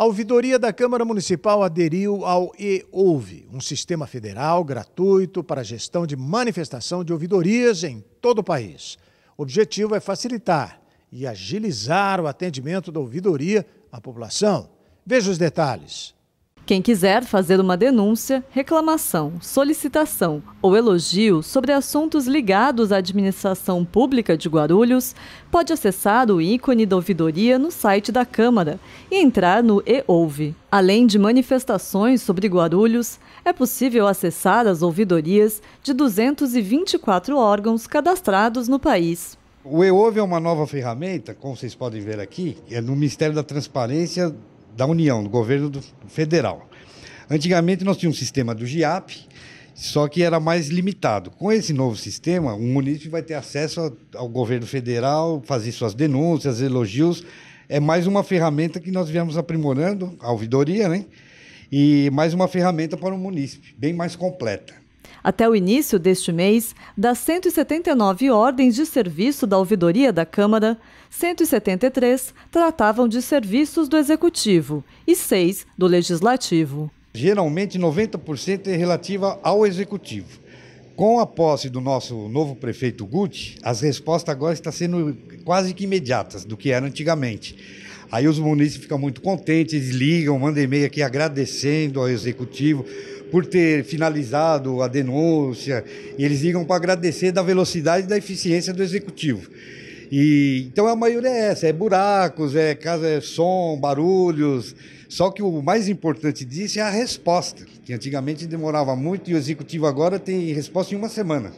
A ouvidoria da Câmara Municipal aderiu ao e-Ouve, um sistema federal gratuito para a gestão de manifestação de ouvidorias em todo o país. O objetivo é facilitar e agilizar o atendimento da ouvidoria à população. Veja os detalhes. Quem quiser fazer uma denúncia, reclamação, solicitação ou elogio sobre assuntos ligados à administração pública de Guarulhos, pode acessar o ícone da ouvidoria no site da Câmara e entrar no e-ouve. Além de manifestações sobre Guarulhos, é possível acessar as ouvidorias de 224 órgãos cadastrados no país. O EOV é uma nova ferramenta, como vocês podem ver aqui, é no Ministério da Transparência da União, do governo do, federal. Antigamente nós tínhamos um sistema do GIAP, só que era mais limitado. Com esse novo sistema, o município vai ter acesso ao governo federal, fazer suas denúncias, elogios. É mais uma ferramenta que nós viemos aprimorando, a ouvidoria, né? E mais uma ferramenta para o município, bem mais completa. Até o início deste mês, das 179 ordens de serviço da ouvidoria da Câmara, 173 tratavam de serviços do Executivo e 6 do Legislativo. Geralmente 90% é relativa ao Executivo. Com a posse do nosso novo prefeito Guti, as respostas agora estão sendo quase que imediatas do que era antigamente. Aí os munícipes ficam muito contentes, ligam, mandam e-mail aqui agradecendo ao executivo por ter finalizado a denúncia. E eles ligam para agradecer da velocidade e da eficiência do executivo. E, então a maioria é essa, é buracos, é casa, é som, barulhos. Só que o mais importante disso é a resposta, que antigamente demorava muito e o executivo agora tem resposta em uma semana.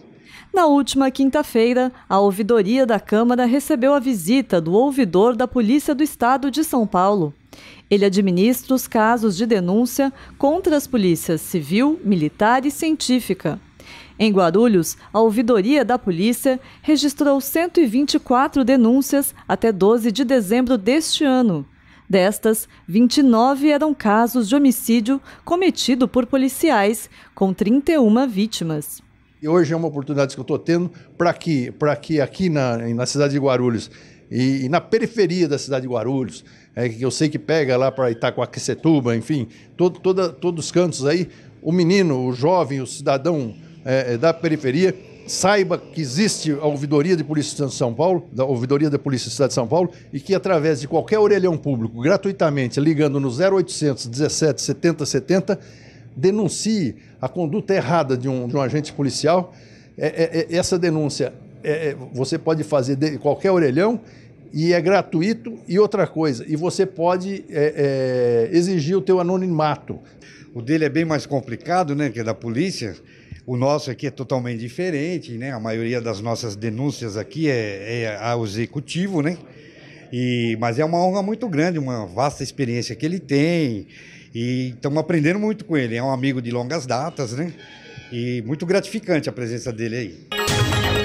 Na última quinta-feira, a ouvidoria da Câmara recebeu a visita do ouvidor da Polícia do Estado de São Paulo. Ele administra os casos de denúncia contra as polícias civil, militar e científica. Em Guarulhos, a ouvidoria da polícia registrou 124 denúncias até 12 de dezembro deste ano. Destas, 29 eram casos de homicídio cometido por policiais, com 31 vítimas. E hoje é uma oportunidade que eu estou tendo para que, que aqui na, na cidade de Guarulhos e, e na periferia da cidade de Guarulhos, é, que eu sei que pega lá para Itacoaquecetuba, enfim, todo, toda, todos os cantos aí, o menino, o jovem, o cidadão é, é da periferia saiba que existe a ouvidoria de polícia de São Paulo, da ouvidoria da polícia da cidade de São Paulo, e que através de qualquer orelhão público, gratuitamente, ligando no 0800 17 70 70, denuncie a conduta errada de um, de um agente policial. É, é, é essa denúncia é, é, você pode fazer de, qualquer orelhão e é gratuito e outra coisa. E você pode é, é, exigir o teu anonimato. O dele é bem mais complicado, né, que é da polícia. O nosso aqui é totalmente diferente, né? A maioria das nossas denúncias aqui é, é ao executivo, né? E, mas é uma honra muito grande, uma vasta experiência que ele tem. E estamos aprendendo muito com ele. É um amigo de longas datas, né? E muito gratificante a presença dele aí.